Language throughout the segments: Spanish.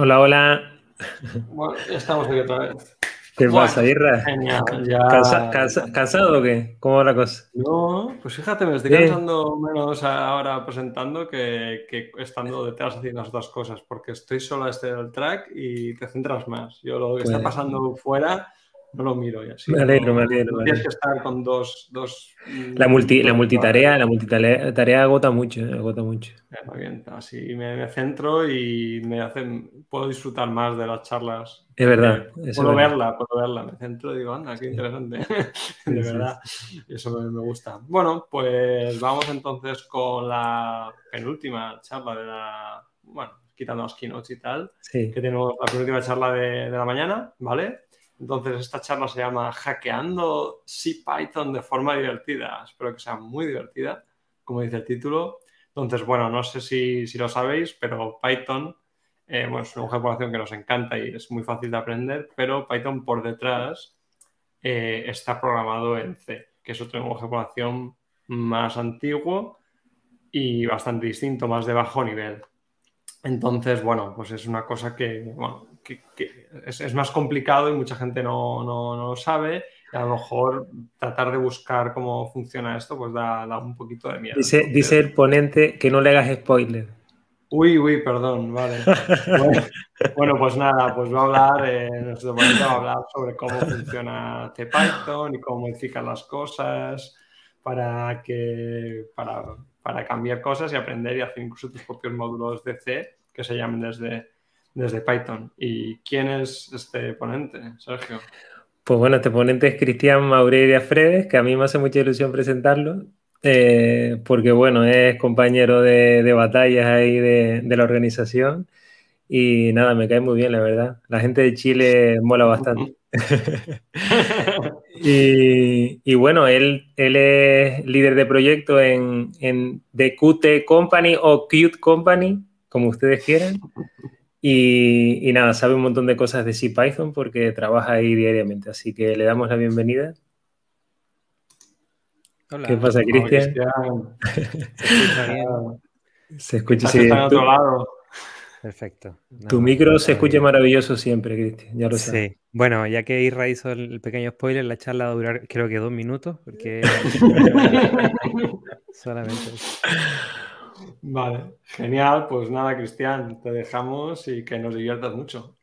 Hola, hola. Bueno, estamos aquí otra vez. ¿Qué pasa, Irra? Genial, cansado o qué? ¿Cómo va la cosa? No, pues fíjate, me estoy cansando menos ahora presentando que, que, estando detrás haciendo las otras cosas, porque estoy solo a este del track y te centras más. Yo lo que está pues pasando fuera no lo miro y así. Me alegro, me alegro. tienes que estar con dos... dos la, multi, la multitarea, la multitarea agota mucho, eh, agota mucho. bien, así me, centro y me puedo disfrutar más de las charlas. Es verdad. Eh, puedo verla, puedo verla, me centro y digo, anda, qué interesante. de verdad, eso me gusta. Bueno, pues vamos entonces con la penúltima charla de la... Bueno, quitando las keynotes y tal, que tenemos la penúltima charla de, de la mañana, ¿vale? Entonces, esta charla se llama Hackeando C Python de forma divertida. Espero que sea muy divertida, como dice el título. Entonces, bueno, no sé si, lo sabéis, pero Python eh, es una programación que nos encanta y es muy fácil de aprender, pero Python por detrás eh, está programado en C, que es otro lenguaje de programación más antiguo y bastante distinto, más de bajo nivel. Entonces, bueno, pues es una cosa que, que, es, más complicado y mucha gente no, lo sabe. Y a lo mejor tratar de buscar cómo funciona esto, pues da, un poquito de miedo. Dice, el ponente que no le hagas spoiler. Uy, uy, perdón, vale. Bueno, pues nada, pues va a hablar, eh, en nuestro va a hablar sobre cómo funciona T-Python y cómo modificar las cosas para que para, para cambiar cosas y aprender y hacer incluso tus propios módulos de C que se llamen desde desde Python. ¿Y quién es este ponente, Sergio? Pues bueno, este ponente es Cristian Maureira Fredes, que a mí me hace mucha ilusión presentarlo, eh, porque bueno, es compañero de, batallas ahí de, la organización y nada, me cae muy bien, la verdad. La gente de Chile mola bastante. y, bueno, él, él es líder de proyecto en, The QT Company o Cute Company, como ustedes quieran. Y, nada, sabe un montón de cosas de CPython Python porque trabaja ahí diariamente. Así que le damos la bienvenida. ¿Qué pasa, Cristian? Se escucha bien. Perfecto. tu micro se escucha maravilloso siempre, Cristian, ya lo sé. Bueno, ya que Irra hizo el pequeño spoiler, la charla va a durar creo que dos minutos, porque solamente. Vale, genial. Pues nada, Cristian, te dejamos y que nos diviertas mucho.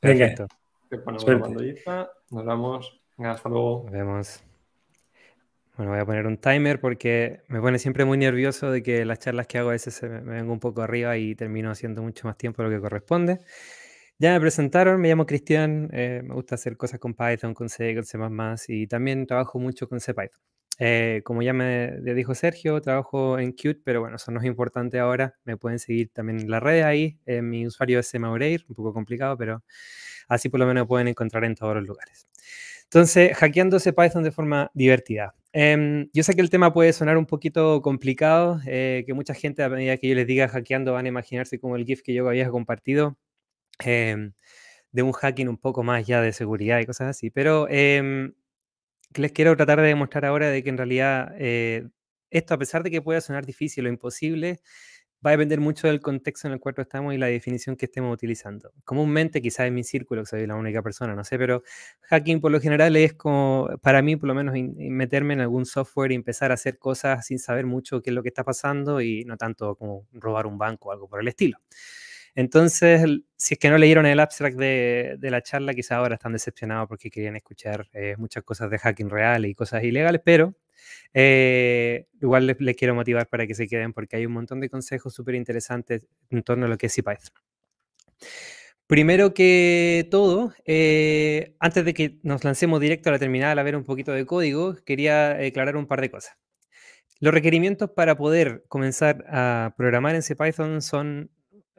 Perfecto. Te ponemos la bandolita, nos vamos. hasta luego. Nos vemos. Bueno, voy a poner un timer porque me pone siempre muy nervioso de que las charlas que hago a veces me, vengo un poco arriba y termino haciendo mucho más tiempo de lo que corresponde. Ya me presentaron, me llamo Cristian, eh, me gusta hacer cosas con Python, con C, con C++ y también trabajo mucho con Cpython. Eh, como ya me dijo Sergio, trabajo en Qt, pero bueno, eso no es importante ahora. Me pueden seguir también en la red ahí. Eh, mi usuario es Maureir, un poco complicado, pero así por lo menos pueden encontrar en todos los lugares. Entonces, hackeando hackeándose Python de forma divertida. Em, yo sé que el tema puede sonar un poquito complicado, eh, que mucha gente a medida que yo les diga hackeando van a imaginarse como el GIF que yo había compartido em, de un hacking un poco más ya de seguridad y cosas así. Pero em, les quiero tratar de demostrar ahora de que en realidad eh, esto, a pesar de que pueda sonar difícil o imposible, va a depender mucho del contexto en el cual estamos y la definición que estemos utilizando. Comúnmente, quizás en mi círculo, que soy la única persona, no sé, pero hacking por lo general es como, para mí por lo menos, meterme en algún software y empezar a hacer cosas sin saber mucho qué es lo que está pasando y no tanto como robar un banco o algo por el estilo. Entonces, si es que no leyeron el abstract de, la charla, quizá ahora están decepcionados porque querían escuchar eh, muchas cosas de hacking real y cosas ilegales, pero eh, igual les, quiero motivar para que se queden porque hay un montón de consejos súper interesantes en torno a lo que es CPython. Primero que todo, eh, antes de que nos lancemos directo a la terminal a ver un poquito de código, quería aclarar un par de cosas. Los requerimientos para poder comenzar a programar en CPython son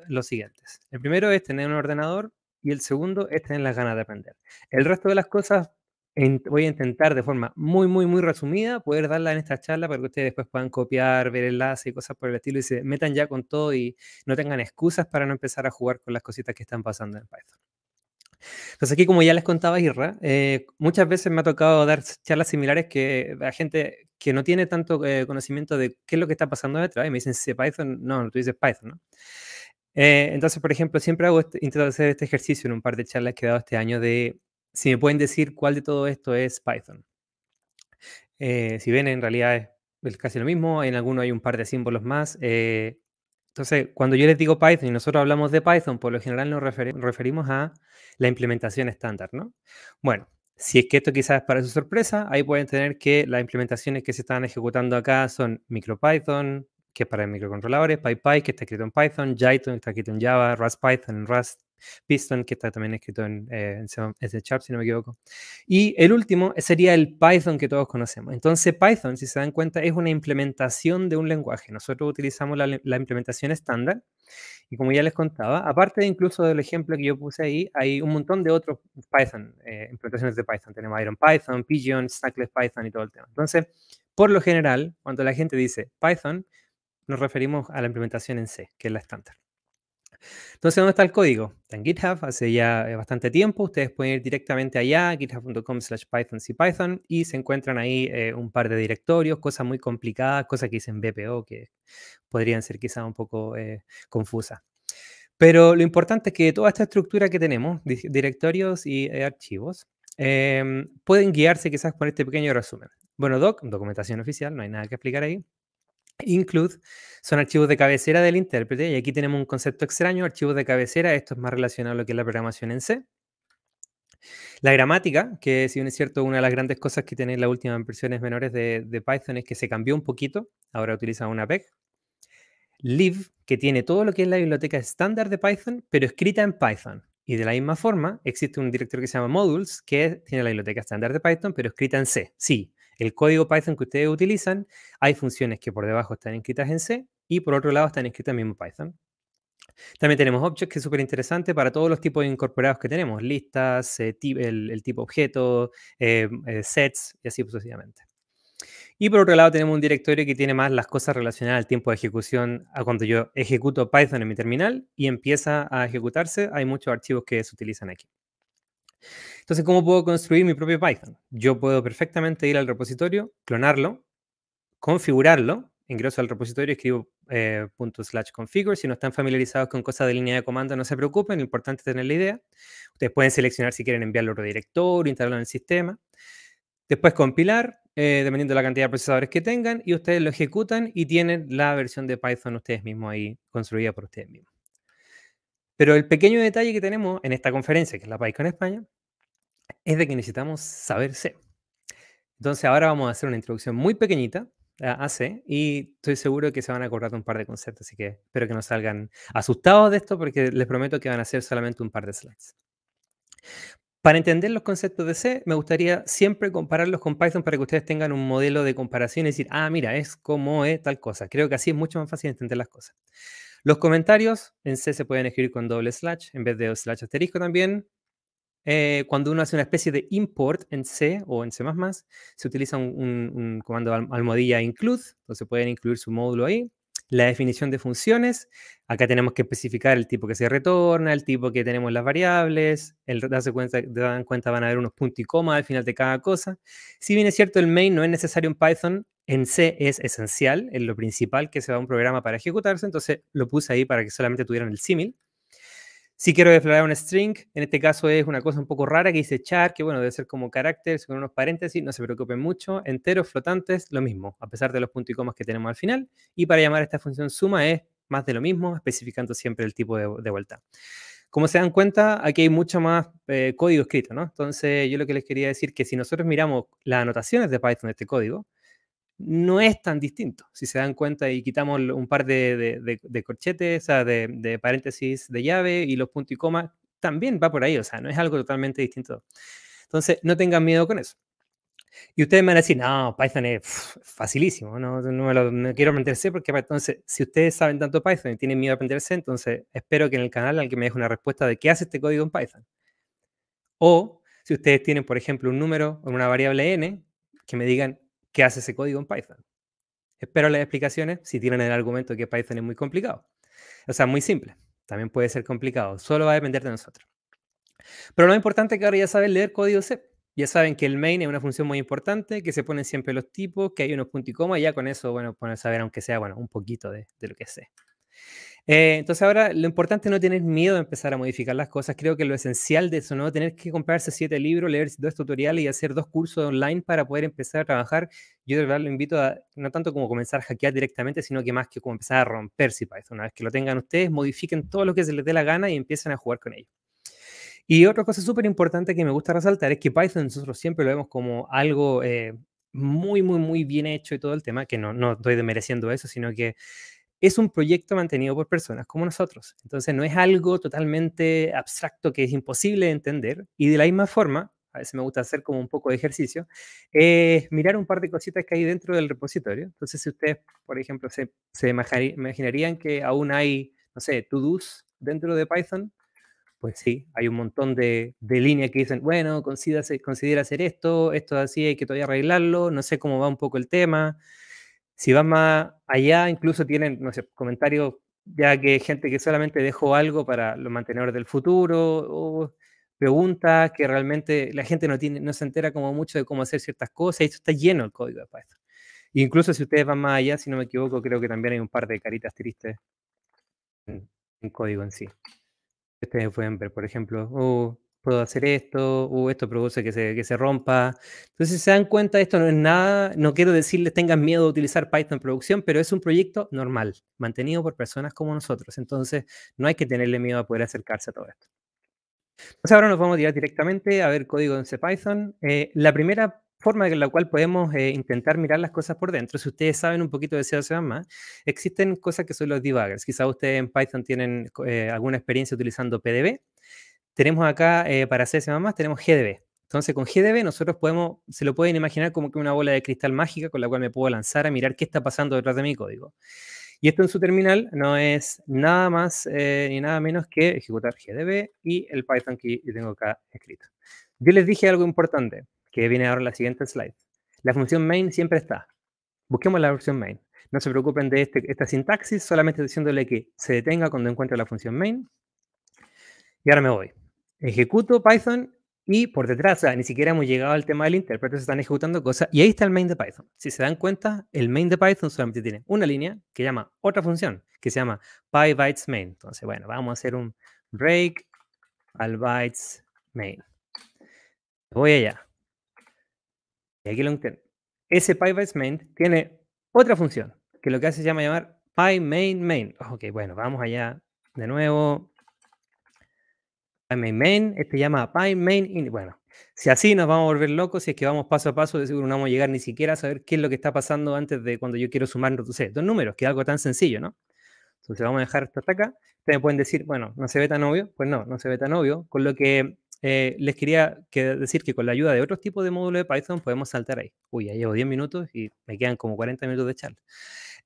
los siguientes. El primero es tener un ordenador y el segundo es tener las ganas de aprender. El resto de las cosas voy a intentar de forma muy, muy, muy resumida poder darla en esta charla para que ustedes después puedan copiar, ver enlaces y cosas por el estilo y se metan ya con todo y no tengan excusas para no empezar a jugar con las cositas que están pasando en Python. Entonces aquí, como ya les contaba Irra, eh, muchas veces me ha tocado dar charlas similares que a gente que no tiene tanto eh, conocimiento de qué es lo que está pasando detrás y me dicen, si Python, no, no, tú dices Python, ¿no? Eh, entonces, por ejemplo, siempre hago este, intento hacer este ejercicio en un par de charlas que he dado este año de si me pueden decir cuál de todo esto es Python. Eh, si ven, en realidad es, casi lo mismo, en alguno hay un par de símbolos más. Eh, entonces, cuando yo les digo Python y nosotros hablamos de Python, por lo general nos referimos a la implementación estándar, ¿no? Bueno, si es que esto quizás es para su sorpresa, ahí pueden tener que las implementaciones que se están ejecutando acá son MicroPython, que es para microcontroladores, PyPy, que está escrito en Python, Jython, que está escrito en Java, Rust Python, Rust Piston, que está también escrito en, eh, en C si no me equivoco. Y el último sería el Python que todos conocemos. Entonces, Python, si se dan cuenta, es una implementación de un lenguaje. Nosotros utilizamos la, implementación estándar. Y como ya les contaba, aparte de incluso del ejemplo que yo puse ahí, hay un montón de otros Python, eh, implementaciones de Python. Tenemos IronPython, Python, Pigeon, Python y todo el tema. Entonces, por lo general, cuando la gente dice Python, nos referimos a la implementación en C, que es la estándar. Entonces, ¿dónde está el código? Está en GitHub, hace ya eh, bastante tiempo. Ustedes pueden ir directamente allá, github.com slash python y se encuentran ahí eh, un par de directorios, cosas muy complicadas, cosas que dicen BPO, que podrían ser quizás un poco eh, confusas. Pero lo importante es que toda esta estructura que tenemos, directorios y archivos, em, pueden guiarse quizás con este pequeño resumen. Bueno, doc, documentación oficial, no hay nada que explicar ahí. Include son archivos de cabecera del intérprete y aquí tenemos un concepto extraño, archivos de cabecera, esto es más relacionado a lo que es la programación en C. La gramática, que si bien es cierto, una de las grandes cosas que tiene las últimas versiones menores de, Python es que se cambió un poquito, ahora utiliza una PEG. Live, que tiene todo lo que es la biblioteca estándar de Python, pero escrita en Python. Y de la misma forma, existe un directorio que se llama modules, que tiene la biblioteca estándar de Python, pero escrita en C. Sí, el código Python que ustedes utilizan. Hay funciones que por debajo están escritas en C y por otro lado están escritas en mismo Python. También tenemos objects, que es súper interesante para todos los tipos de incorporados que tenemos, listas, eh, el, tipo objeto, em, eh, sets y así sucesivamente. Y por otro lado tenemos un directorio que tiene más las cosas relacionadas al tiempo de ejecución, a cuando yo ejecuto Python en mi terminal y empieza a ejecutarse, hay muchos archivos que se utilizan aquí. Entonces, ¿cómo puedo construir mi propio Python? Yo puedo perfectamente ir al repositorio, clonarlo, configurarlo, ingreso al repositorio, escribo eh, slash configure. Si no están familiarizados con cosas de línea de comando, no se preocupen, lo importante es tener la idea. Ustedes pueden seleccionar si quieren enviarlo a otro directorio, instalarlo en el sistema. Después compilar, eh, dependiendo de la cantidad de procesadores que tengan, y ustedes lo ejecutan y tienen la versión de Python ustedes mismos ahí, construida por ustedes mismos. Pero el pequeño detalle que tenemos en esta conferencia, que es la Python España, es de que necesitamos saber C. Entonces ahora vamos a hacer una introducción muy pequeñita a C y estoy seguro que se van a acordar de un par de conceptos, así que espero que no salgan asustados de esto porque les prometo que van a ser solamente un par de slides. Para entender los conceptos de C, me gustaría siempre compararlos con Python para que ustedes tengan un modelo de comparación y decir, ah, mira, es como es tal cosa. Creo que así es mucho más fácil entender las cosas. Los comentarios en C se pueden escribir con doble slash en vez de slash asterisco también. Eh, cuando uno hace una especie de import en C o en C++, se utiliza un, un, un comando almohadilla include, se pueden incluir su módulo ahí. La definición de funciones, acá tenemos que especificar el tipo que se retorna, el tipo que tenemos las variables, el, darse cuenta, dan cuenta van a haber unos puntos y coma al final de cada cosa. Si bien es cierto, el main no es necesario en Python, en C es esencial, es lo principal que se va a un programa para ejecutarse, entonces lo puse ahí para que solamente tuvieran el símil. Si quiero declarar un string, en este caso es una cosa un poco rara que dice char, que bueno, debe ser como carácter, con unos paréntesis, no se preocupen mucho, enteros, flotantes, lo mismo, a pesar de los puntos y comas que tenemos al final. Y para llamar a esta función suma es más de lo mismo, especificando siempre el tipo de, vuelta. Como se dan cuenta, aquí hay mucho más eh, código escrito, ¿no? Entonces, yo lo que les quería decir que si nosotros miramos las anotaciones de Python de este código, no es tan distinto. Si se dan cuenta y quitamos un par de, de, corchetes, o sea, de, paréntesis de llave y los puntos y comas, también va por ahí, o sea, no es algo totalmente distinto. Entonces, no tengan miedo con eso. Y ustedes me van a decir, no, Python es facilísimo, no, no me quiero aprenderse porque entonces, si ustedes saben tanto Python y tienen miedo a C, entonces espero que en el canal alguien me deje una respuesta de qué hace este código en Python. O si ustedes tienen, por ejemplo, un número o una variable n, que me digan ¿Qué hace ese código en Python? Espero las explicaciones si tienen el argumento que Python es muy complicado. O sea, muy simple. También puede ser complicado. Solo va a depender de nosotros. Pero lo importante es que ahora ya saben leer código C. Ya saben que el main es una función muy importante, que se ponen siempre los tipos, que hay unos puntos y coma, y ya con eso, bueno, poner saber, aunque sea, bueno, un poquito de, de lo que sé. Eh, entonces ahora lo importante es no tener miedo de empezar a modificar las cosas. Creo que lo esencial de eso, no tener que comprarse siete libros, leer dos tutoriales y hacer dos cursos online para poder empezar a trabajar. Yo de verdad lo invito a no tanto como comenzar a hackear directamente, sino que más que como empezar a romperse Python. Una vez que lo tengan ustedes, modifiquen todo lo que se les dé la gana y empiecen a jugar con ello. Y otra cosa súper importante que me gusta resaltar es que Python nosotros siempre lo vemos como algo eh, muy, muy, muy bien hecho y todo el tema, que no, no estoy demereciendo eso, sino que es un proyecto mantenido por personas como nosotros. Entonces no es algo totalmente abstracto que es imposible de entender. Y de la misma forma, a veces me gusta hacer como un poco de ejercicio, es eh, mirar un par de cositas que hay dentro del repositorio. Entonces si ustedes, por ejemplo, se, imaginarían que aún hay, no sé, to-dos dentro de Python, pues sí, hay un montón de, de líneas que dicen, bueno, considera, considera hacer esto, esto así, hay que todavía arreglarlo, no sé cómo va un poco el tema, si van más allá, incluso tienen no sé, comentarios ya que gente que solamente dejó algo para los mantenedores del futuro o preguntas que realmente la gente no, tiene, no se entera como mucho de cómo hacer ciertas cosas y esto está lleno el código de Python. Incluso si ustedes van más allá, si no me equivoco, creo que también hay un par de caritas tristes en, código en sí. Ustedes pueden ver, por ejemplo, puedo hacer esto, o uh, esto produce que se, rompa. Entonces, si se dan cuenta, esto no es nada, no quiero decirles tengan miedo a utilizar Python en producción, pero es un proyecto normal, mantenido por personas como nosotros. Entonces, no hay que tenerle miedo a poder acercarse a todo esto. Entonces, ahora nos vamos a tirar directamente a ver código en C Python. Eh, la primera forma en la cual podemos eh, intentar mirar las cosas por dentro. Si ustedes saben un poquito de C++, existen cosas que son los debuggers. Quizá ustedes en Python tienen eh, alguna experiencia utilizando PDB tenemos acá, eh, para hacerse más, tenemos GDB. Entonces, con GDB nosotros podemos, se lo pueden imaginar como que una bola de cristal mágica con la cual me puedo lanzar a mirar qué está pasando detrás de mi código. Y esto en su terminal no es nada más eh, ni nada menos que ejecutar GDB y el Python que yo tengo acá escrito. Yo les dije algo importante, que viene ahora en la siguiente slide. La función main siempre está. Busquemos la versión main. No se preocupen de este, esta sintaxis, solamente diciéndole que se detenga cuando encuentre la función main. Y ahora me voy ejecuto Python y por detrás, o sea, ni siquiera hemos llegado al tema del intérprete, se están ejecutando cosas y ahí está el main de Python. Si se dan cuenta, el main de Python solamente tiene una línea que llama otra función, que se llama PyBytesMain main. Entonces, bueno, vamos a hacer un break al bytes main. Voy allá. Y aquí lo entiendo. Ese PyBytesMain tiene otra función, que lo que hace se llama llamar PyMainMain. Main. Ok, bueno, vamos allá de nuevo main main, este llama pine main, y bueno, si así nos vamos a volver locos, si es que vamos paso a paso, seguro no vamos a llegar ni siquiera a saber qué es lo que está pasando antes de cuando yo quiero sumar no sé, dos números, que es algo tan sencillo, ¿no? Entonces vamos a dejar esto hasta acá. Ustedes pueden decir, bueno, no se ve tan obvio, pues no, no se ve tan obvio, con lo que eh, les quería decir que con la ayuda de otros tipos de módulos de Python podemos saltar ahí. Uy, ya llevo 10 minutos y me quedan como 40 minutos de charla.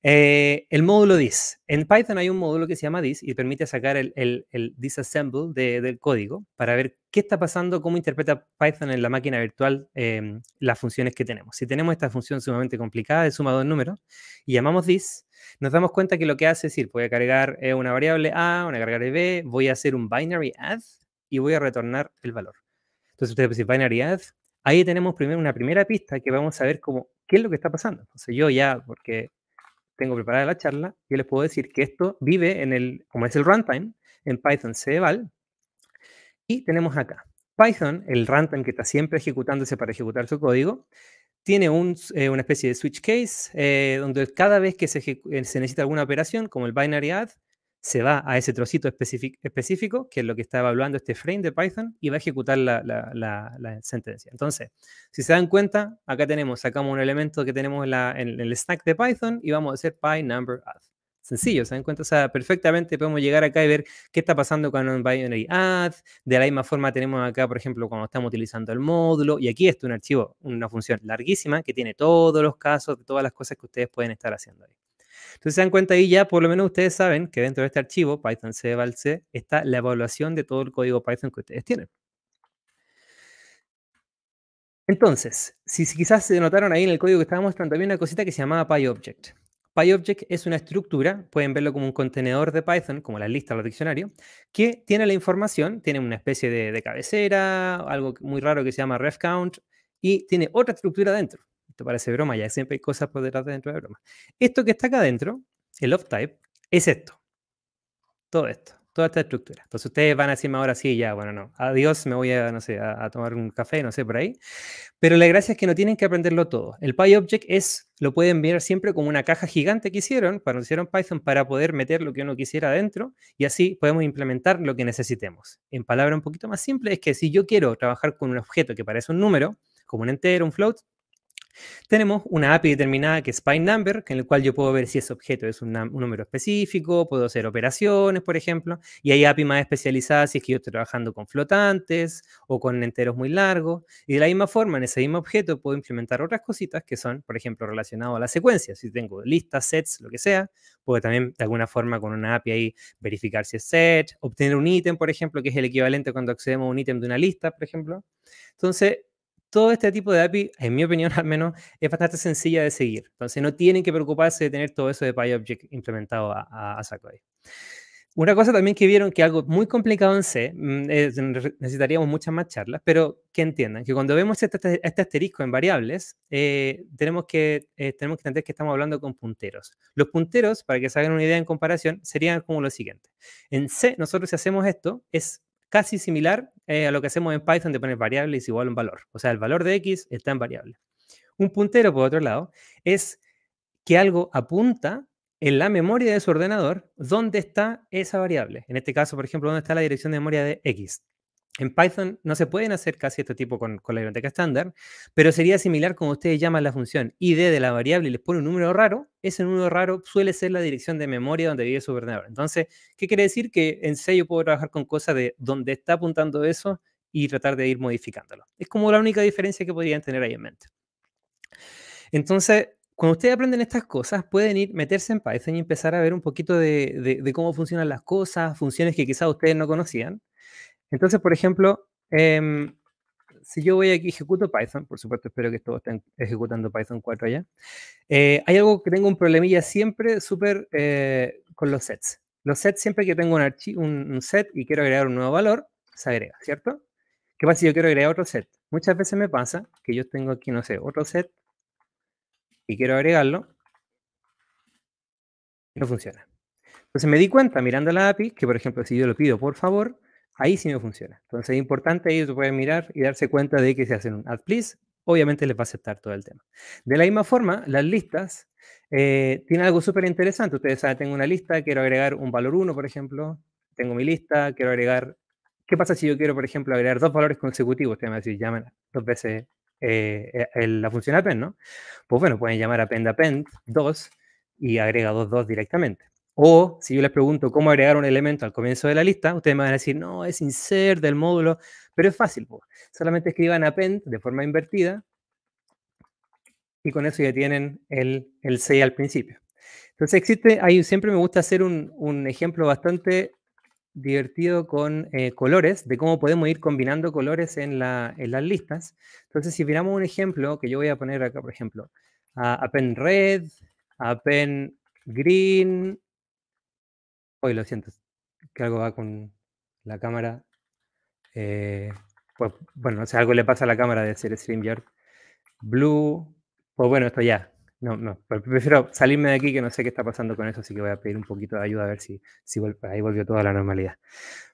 Eh, el módulo dis. En Python hay un módulo que se llama dis y permite sacar el, el, disassemble del código para ver qué está pasando, cómo interpreta Python en la máquina virtual em, las funciones que tenemos. Si tenemos esta función sumamente complicada de sumado dos números y llamamos dis, nos damos cuenta que lo que hace es ir, voy a cargar eh, una variable A, voy una cargar B, voy a hacer un binary add y voy a retornar el valor. Entonces ustedes dicen binary add. ahí tenemos primero una primera pista que vamos a ver cómo, qué es lo que está pasando. Entonces yo ya, porque tengo preparada la charla, yo les puedo decir que esto vive en el, como es el runtime, en Python CEVAL, y tenemos acá. Python, el runtime que está siempre ejecutándose para ejecutar su código, tiene eh, una especie de switch case eh, donde cada vez que eh, se, necesita alguna operación, como el binary add, se va a ese trocito específico, que es lo que está evaluando este frame de Python, y va a ejecutar la, sentencia. Entonces, si se dan cuenta, acá tenemos, sacamos un elemento que tenemos en, el stack de Python y vamos a hacer PyNumberAdd. Sencillo, ¿se dan cuenta? O sea, perfectamente podemos llegar acá y ver qué está pasando con un binary add. De la misma forma tenemos acá, por ejemplo, cuando estamos utilizando el módulo. Y aquí está un archivo, una función larguísima que tiene todos los casos, todas las cosas que ustedes pueden estar haciendo ahí. Entonces se dan cuenta ahí ya, por lo menos ustedes saben que dentro de este archivo, Python C, val C, está la evaluación de todo el código Python que ustedes tienen. Entonces, si, quizás se notaron ahí en el código que estaba mostrando, había una cosita que se llamaba PyObject. PyObject es una estructura, pueden verlo como un contenedor de Python, como la lista o los diccionarios, que tiene la información, tiene una especie de, de cabecera, algo muy raro que se llama refcount, y tiene otra estructura dentro. Esto parece broma, ya siempre hay cosas por detrás dentro de broma. Esto que está acá adentro, el off type, es esto. Todo esto, toda esta estructura. Entonces ustedes van a decirme ahora sí, ya, bueno, no. Adiós, me voy a, no sé, a, tomar un café, no sé, por ahí. Pero la gracia es que no tienen que aprenderlo todo. El PyObject es, lo pueden ver siempre como una caja gigante que hicieron, cuando hicieron Python, para poder meter lo que uno quisiera adentro y así podemos implementar lo que necesitemos. En palabra un poquito más simple, es que si yo quiero trabajar con un objeto que parece un número, como un entero, un float, tenemos una API determinada que es number en el cual yo puedo ver si ese objeto es un, número específico, puedo hacer operaciones, por ejemplo, y hay API más especializadas si es que yo estoy trabajando con flotantes o con enteros muy largos. Y de la misma forma, en ese mismo objeto puedo implementar otras cositas que son, por ejemplo, relacionadas a la secuencia. Si tengo listas, sets, lo que sea, puedo también de alguna forma con una API ahí verificar si es set, obtener un ítem, por ejemplo, que es el equivalente cuando accedemos a un ítem de una lista, por ejemplo. Entonces, todo este tipo de API, en mi opinión al menos, es bastante sencilla de seguir. Entonces no tienen que preocuparse de tener todo eso de PyObject implementado a, a, saco ahí. Una cosa también que vieron que algo muy complicado en C, mm, mm, necesitaríamos muchas más charlas, pero que entiendan que cuando vemos este, este, este asterisco en variables, eh, tenemos, que, eh, tenemos que entender que estamos hablando con punteros. Los punteros, para que se hagan una idea en comparación, serían como lo siguiente. En C, nosotros si hacemos esto, es casi similar eh, a lo que hacemos en Python de poner variables igual a un valor. O sea, el valor de x está en variable. Un puntero, por otro lado, es que algo apunta en la memoria de su ordenador dónde está esa variable. En este caso, por ejemplo, dónde está la dirección de memoria de x. En Python no se pueden hacer casi este tipo con, la biblioteca estándar, pero sería similar como ustedes llaman la función id de la variable y les pone un número raro. Ese número raro suele ser la dirección de memoria donde vive su ordenador. Entonces, ¿qué quiere decir? Que en C yo puedo trabajar con cosas de dónde está apuntando eso y tratar de ir modificándolo. Es como la única diferencia que podrían tener ahí en mente. Entonces, cuando ustedes aprenden estas cosas, pueden ir, meterse en Python y empezar a ver un poquito de cómo funcionan las cosas, funciones que quizás ustedes no conocían. Entonces, por ejemplo, em, si yo voy aquí ejecuto Python, por supuesto espero que todos estén ejecutando Python 4 allá, eh, hay algo que tengo un problemilla siempre súper eh, con los sets. Los sets, siempre que tengo un, set y quiero agregar un nuevo valor, se agrega, ¿cierto? ¿Qué pasa si yo quiero agregar otro set? Muchas veces me pasa que yo tengo aquí, no sé, otro set y quiero agregarlo no funciona. Entonces me di cuenta mirando la API que, por ejemplo, si yo lo pido por favor, Ahí sí me funciona. Entonces es importante, ellos pueden mirar y darse cuenta de que si hacen un add please, obviamente les va a aceptar todo el tema. De la misma forma, las listas eh, tienen algo súper interesante. Ustedes saben, tengo una lista, quiero agregar un valor 1, por ejemplo. Tengo mi lista, quiero agregar... ¿Qué pasa si yo quiero, por ejemplo, agregar dos valores consecutivos? Ustedes me van a decir, llaman dos veces eh, eh, la función append, ¿no? Pues bueno, pueden llamar append append 2 y agrega dos directamente. O si yo les pregunto cómo agregar un elemento al comienzo de la lista, ustedes me van a decir, no, es insert del módulo, pero es fácil. Solamente escriban append de forma invertida y con eso ya tienen el, el 6 al principio. Entonces existe, ahí siempre me gusta hacer un, ejemplo bastante divertido con eh, colores, de cómo podemos ir combinando colores en, las listas. Entonces si miramos un ejemplo, que yo voy a poner acá, por ejemplo, append red, append green, Hoy lo siento, que algo va con la cámara. Eh, pues bueno, o sea, algo le pasa a la cámara de ser StreamYard. Blue, pues bueno, esto ya. No, no, prefiero salirme de aquí que no sé qué está pasando con eso, así que voy a pedir un poquito de ayuda a ver si, ahí volvió toda la normalidad.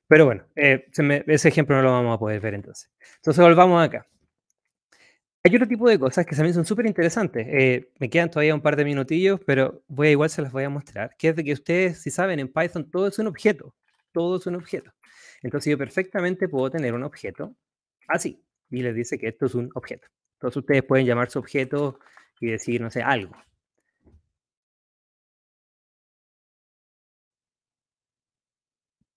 Pero bueno, eh, ese ejemplo no lo vamos a poder ver entonces. Entonces volvamos acá. Hay otro tipo de cosas que también son súper interesantes. Eh, me quedan todavía un par de minutillos, pero voy a, igual se las voy a mostrar. Que es de que ustedes, si saben, en Python todo es un objeto. Todo es un objeto. Entonces yo perfectamente puedo tener un objeto así. Y les dice que esto es un objeto. Entonces ustedes pueden llamar su objeto y decir, no sé, algo.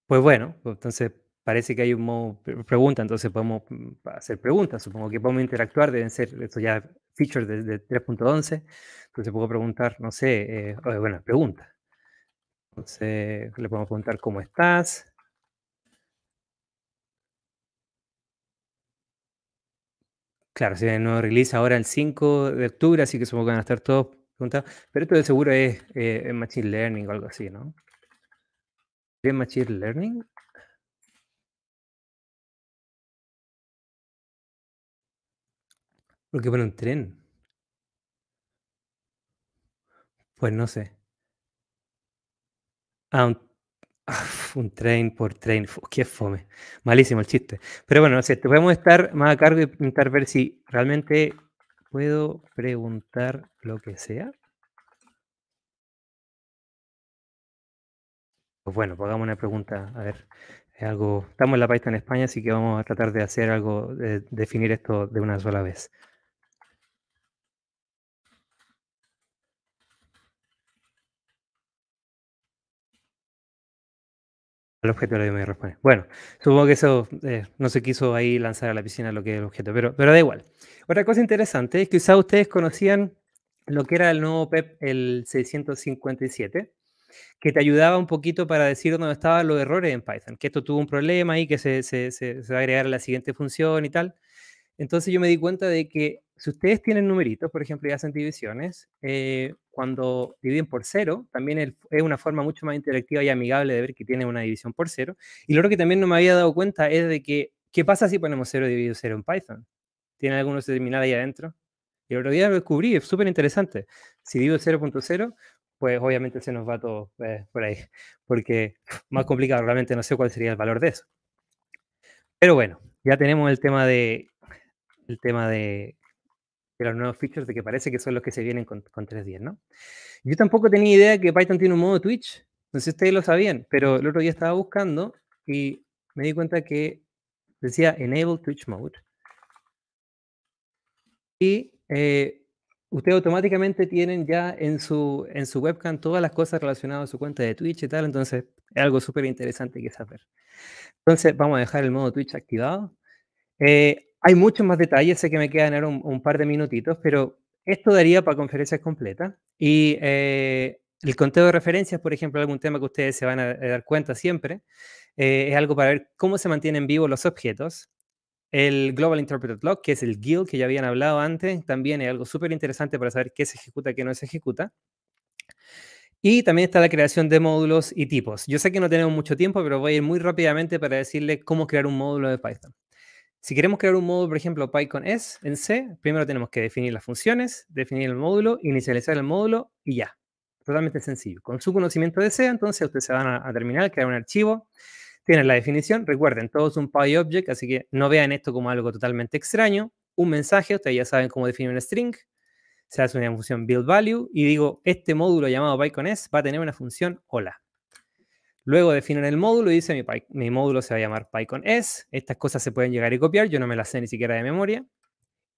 Pues bueno, pues entonces parece que hay un modo pregunta, entonces podemos mm, hacer preguntas, supongo que podemos interactuar, deben ser, esto ya features de, de 3.11, entonces puedo preguntar, no sé, eh, bueno, pregunta. Entonces le podemos preguntar cómo estás. Claro, se nuevo release ahora el 5 de octubre, así que supongo que van a estar todos preguntados. Pero esto de seguro es eh, Machine Learning o algo así, ¿no? ¿Es Machine Learning? ¿Por qué pone un tren. Pues no sé. Ah, un, tren por tren. qué fome. Malísimo el chiste. Pero bueno, no sé, te podemos estar más a cargo y intentar ver si realmente puedo preguntar lo que sea. Pues bueno, pues hagamos una pregunta. A ver, algo. Estamos en la página en España, así que vamos a tratar de hacer algo, de definir esto de una sola vez. El objeto de me responde. Bueno, supongo que eso eh, no se quiso ahí lanzar a la piscina lo que es el objeto, pero, pero da igual. Otra cosa interesante es que quizá ustedes conocían lo que era el nuevo PEP, e el 657, que te ayudaba un poquito para decir dónde estaban los errores en Python, que esto tuvo un problema y que se, se, se, va a agregar a la siguiente función y tal. Entonces yo me di cuenta de que si ustedes tienen numeritos, por ejemplo, y hacen divisiones, eh, cuando dividen por cero, también es una forma mucho más interactiva y amigable de ver que tiene una división por cero. Y lo otro que también no me había dado cuenta es de que, ¿qué pasa si ponemos cero dividido cero en Python? ¿Tiene algunos terminales ahí adentro? Y el otro día lo descubrí, es súper interesante. Si divido 0.0, pues obviamente se nos va todo eh, por ahí, porque más complicado, realmente no sé cuál sería el valor de eso. Pero bueno, ya tenemos el tema de, el tema de los nuevos features de que parece que son los que se vienen con, con 3.10, ¿no? Yo tampoco tenía idea que Python tiene un modo Twitch, no sé si ustedes lo sabían, pero el otro día estaba buscando y me di cuenta que decía Enable Twitch Mode. Y eh, ustedes automáticamente tienen ya en su, en su webcam todas las cosas relacionadas a su cuenta de Twitch y tal, entonces es algo súper interesante que saber. Entonces vamos a dejar el modo Twitch activado. Eh, hay muchos más detalles, sé que me quedan ahora un, par de minutitos, pero esto daría para conferencias completas. Y eh, el conteo de referencias, por ejemplo, algún tema que ustedes se van a, dar cuenta siempre, eh, es algo para ver cómo se mantienen vivos los objetos. El Global Interpreted Log, que es el GIL que ya habían hablado antes, también es algo súper interesante para saber qué se ejecuta, qué no se ejecuta. Y también está la creación de módulos y tipos. Yo sé que no tenemos mucho tiempo, pero voy a ir muy rápidamente para decirle cómo crear un módulo de Python. Si queremos crear un módulo, por ejemplo, PyCon S en C, primero tenemos que definir las funciones, definir el módulo, inicializar el módulo y ya. Totalmente sencillo. Con su conocimiento de C, entonces ustedes se van a, terminar, crear un archivo, tienen la definición. Recuerden, todo es un PyObject, así que no vean esto como algo totalmente extraño. Un mensaje, ustedes ya saben cómo definir un string. Se hace una función build value y digo, este módulo llamado PyCon S va a tener una función hola. Luego definen el módulo y dice mi, módulo se va a llamar PyCon S. Estas cosas se pueden llegar y copiar, yo no me las sé ni siquiera de memoria.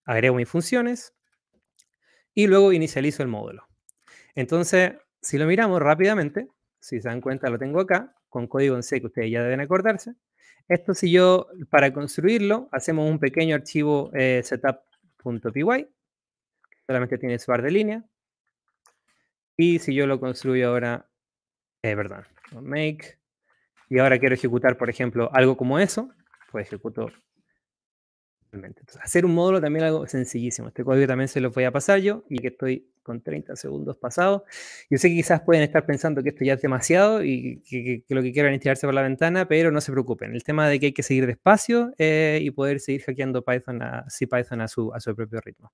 Agrego mis funciones y luego inicializo el módulo. Entonces, si lo miramos rápidamente, si se dan cuenta lo tengo acá, con código en C que ustedes ya deben acordarse. Esto si yo, para construirlo, hacemos un pequeño archivo eh, setup.py, solamente tiene su bar de línea. Y si yo lo construyo ahora es perdón, make, y ahora quiero ejecutar, por ejemplo, algo como eso, pues ejecuto. Entonces, hacer un módulo también es algo sencillísimo. Este código también se lo voy a pasar yo y que estoy con 30 segundos pasados. Yo sé que quizás pueden estar pensando que esto ya es demasiado y que, lo que quieran es tirarse por la ventana, pero no se preocupen. El tema de que hay que seguir despacio eh, y poder seguir hackeando Python a, Python a su propio ritmo.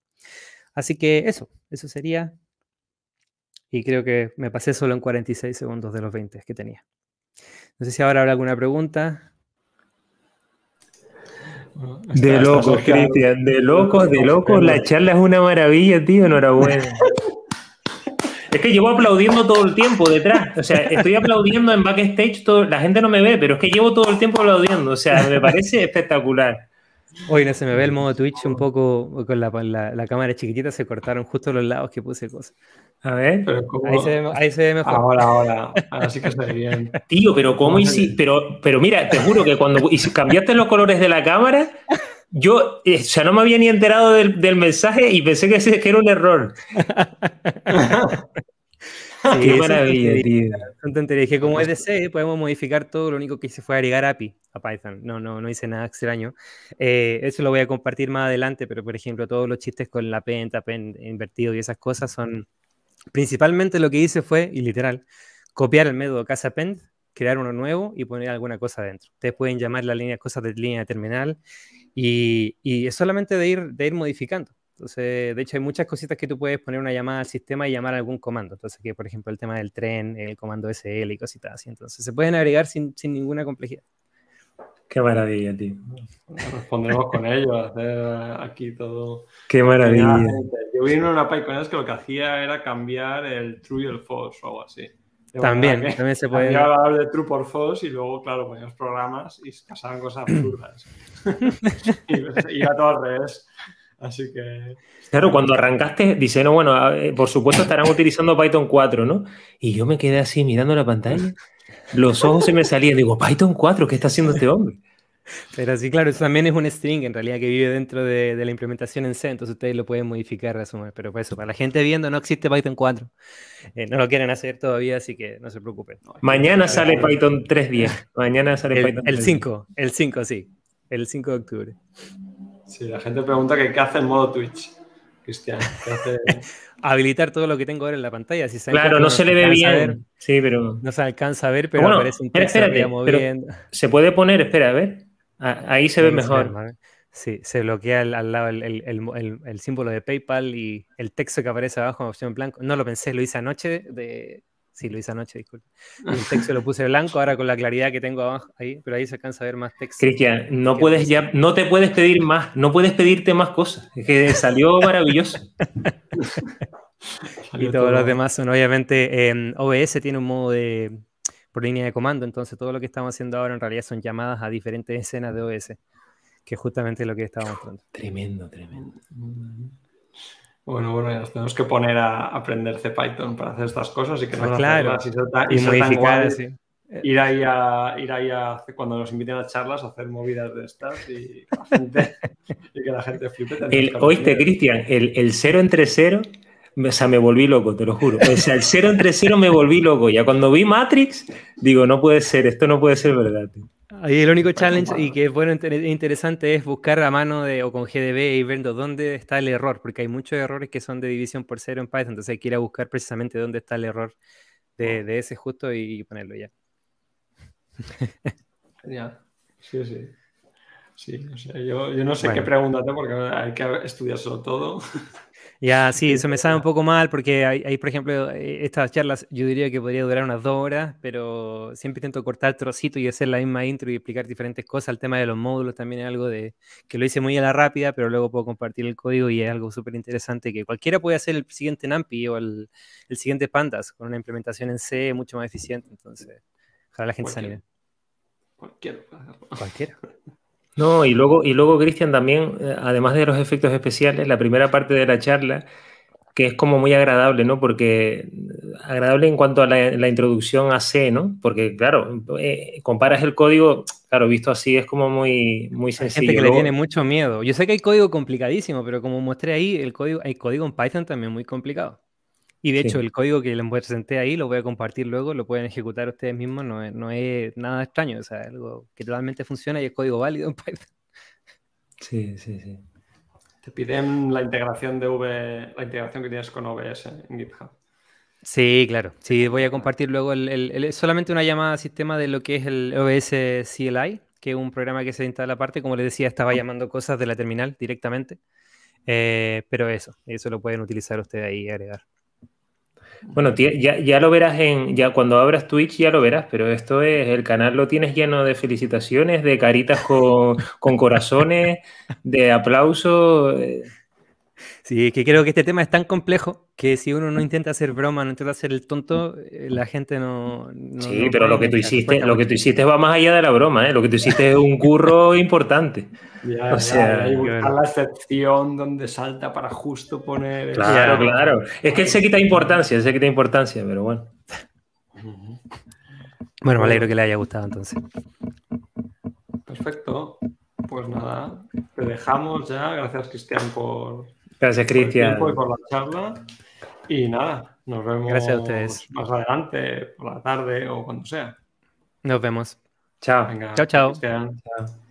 Así que eso, eso sería y creo que me pasé solo en 46 segundos de los 20 que tenía. No sé si ahora habrá alguna pregunta. De locos, Cristian, de locos, de locos. La charla es una maravilla, tío, enhorabuena. es que llevo aplaudiendo todo el tiempo detrás. O sea, estoy aplaudiendo en backstage, la gente no me ve, pero es que llevo todo el tiempo aplaudiendo. O sea, me parece espectacular. Oye, no se me ve el modo Twitch un poco con la, la, cámara chiquitita, se cortaron justo los lados que puse cosas. A ver, Ahí, se ve, mejor. Ahora, ahora, ahora sí que se ve bien. Tío, pero ¿cómo hiciste? Pero, mira, te juro que cuando cambiaste los colores de la cámara, yo, eh, o no me había ni enterado del, del mensaje y pensé que, que era un error. Sí, qué maravilla, tío. Son como pues es C, podemos modificar todo. Lo único que hice fue agregar API a Python. No, no, no hice nada extraño. Eh, eso lo voy a compartir más adelante, pero por ejemplo, todos los chistes con la pen, tapen invertido y esas cosas son. Principalmente lo que hice fue, y literal, copiar el método casa pen, crear uno nuevo y poner alguna cosa dentro. Ustedes pueden llamar la línea cosas de línea de terminal y, y es solamente de ir, de ir modificando. Entonces, de hecho, hay muchas cositas que tú puedes poner una llamada al sistema y llamar algún comando. Entonces, que por ejemplo, el tema del tren, el comando SL y cositas así. Entonces, se pueden agregar sin, sin ninguna complejidad. Qué maravilla, tío. Respondemos con ello, hacer aquí todo. Qué maravilla. Yo vi en una PyCon que lo que hacía era cambiar el true y el false o algo así. también, también se puede. hablar de true por false y luego, claro, poníamos programas y pasaban cosas absurdas. y pues, iba todo al revés. Así que. Claro, cuando arrancaste, dice, no, bueno, eh, por supuesto estarán utilizando Python 4, ¿no? Y yo me quedé así mirando la pantalla, los ojos se me salían, digo, Python 4, ¿qué está haciendo este hombre? Pero sí, claro, eso también es un string en realidad que vive dentro de, la implementación en C, entonces ustedes lo pueden modificar, resumen. Pero para pues eso, para la gente viendo, no existe Python 4. Eh, no lo quieren hacer todavía, así que no se preocupen. Ah, mañana sale Python 3.10. Mañana sale Python 3. El 5, el 5, sí. El 5 de octubre. Sí, la gente pregunta que qué hace en modo Twitch. Cristian, Habilitar todo lo que tengo ahora en la pantalla. claro, no, se, le ve bien. sí, pero. No se alcanza a ver, pero aparece un texto espérate, Se puede poner, espera, a ver. Ahí se ve mejor. sí, se bloquea al, lado el, símbolo de PayPal y el texto que aparece abajo en opción blanco. No lo pensé, lo hice anoche de, Sí, lo hice anoche, disculpe. El texto lo puse blanco, ahora con la claridad que tengo abajo ahí, pero ahí se alcanza a ver más texto. Cristian, no puedes ya, no te puedes pedir más, no puedes pedirte más cosas. Es que salió maravilloso. y todos los demás son, obviamente, em, OBS tiene un modo de por línea de comando, entonces todo lo que estamos haciendo ahora en realidad son llamadas a diferentes escenas de OBS, que es justamente lo que estaba mostrando. Tremendo, tremendo. Bueno, bueno, ya nos tenemos que poner a aprender C Python para hacer estas cosas y que ah, nos claro. Las, y, y, y Ir ahí, a, ahí a, cuando nos inviten a charlas, a hacer movidas de estas y, que la gente, y que la gente flipe. oíste, Cristian, el, el, cero entre cero o sea, me volví loco, te lo juro. O sea, el 0 entre 0 me volví loco. Ya cuando vi Matrix, digo, no puede ser, esto no puede ser verdad. Y Ahí el único challenge y que es bueno interesante es buscar a mano de, o con GDB y ver dónde está el error, porque hay muchos errores que son de división por cero en Python, entonces hay que ir a buscar precisamente dónde está el error de, ah. ese justo y, ponerlo ya. Ya, sí, sí. Sí, o sea, yo, no sé qué preguntarte porque hay que estudiarlo todo. Ya, sí, eso me sale un poco mal porque ahí, por ejemplo, eh, estas charlas yo diría que podría durar unas dos horas, pero siempre intento cortar trocitos y hacer la misma intro y explicar diferentes cosas. El tema de los módulos también es algo de que lo hice muy a la rápida, pero luego puedo compartir el código y es algo súper interesante que cualquiera puede hacer el siguiente NAMPI o el, siguiente Pandas con una implementación en C mucho más eficiente. Entonces, ojalá la gente se Cualquiera. Cualquiera. No, y luego, y luego Cristian también, eh, además de los efectos especiales, la primera parte de la charla, que es como muy agradable, ¿no? Porque eh, agradable en cuanto a la, introducción a C, ¿no? Porque, claro, eh, comparas el código, claro, visto así es como muy, muy sencillo. Hay gente que le tiene mucho miedo. Yo sé que hay código complicadísimo, pero como mostré ahí, el código, hay código en Python también muy complicado. Y de hecho, el código que les presenté ahí lo voy a compartir luego, lo pueden ejecutar ustedes mismos, no es, nada extraño, o sea, es algo que totalmente funciona y es código válido en Python. Sí, sí, sí. Te piden la integración de la integración que tienes con OBS en GitHub. Sí, claro. Sí, voy a compartir luego el, solamente una llamada a sistema de lo que es el OBS CLI, que es un programa que se instala aparte. Como les decía, estaba llamando cosas de la terminal directamente. Eh, pero eso, eso lo pueden utilizar ustedes ahí y agregar. Bueno, ya, lo verás en, ya cuando abras Twitch ya lo verás, pero esto es, el canal lo tienes lleno de felicitaciones, de caritas con, con corazones, de aplausos. Eh, Sí, que creo que este tema es tan complejo que si uno no intenta hacer broma, no intenta hacer el tonto, eh, la gente no. sí, pero lo que tú hiciste, lo que tú hiciste va más allá de la broma, ¿eh? Lo que tú hiciste es un curro importante. o sea, hay la excepción donde salta para justo poner. Claro, claro. Es que él se quita importancia, se quita importancia, pero bueno. Bueno, me alegro que le haya gustado entonces. Perfecto. Pues nada, te dejamos ya. Gracias, Cristian, por Gracias, Cristian. Por, por la charla. Y nada, nos vemos más adelante, por la tarde o cuando sea. Nos vemos. Chao. chao, chao.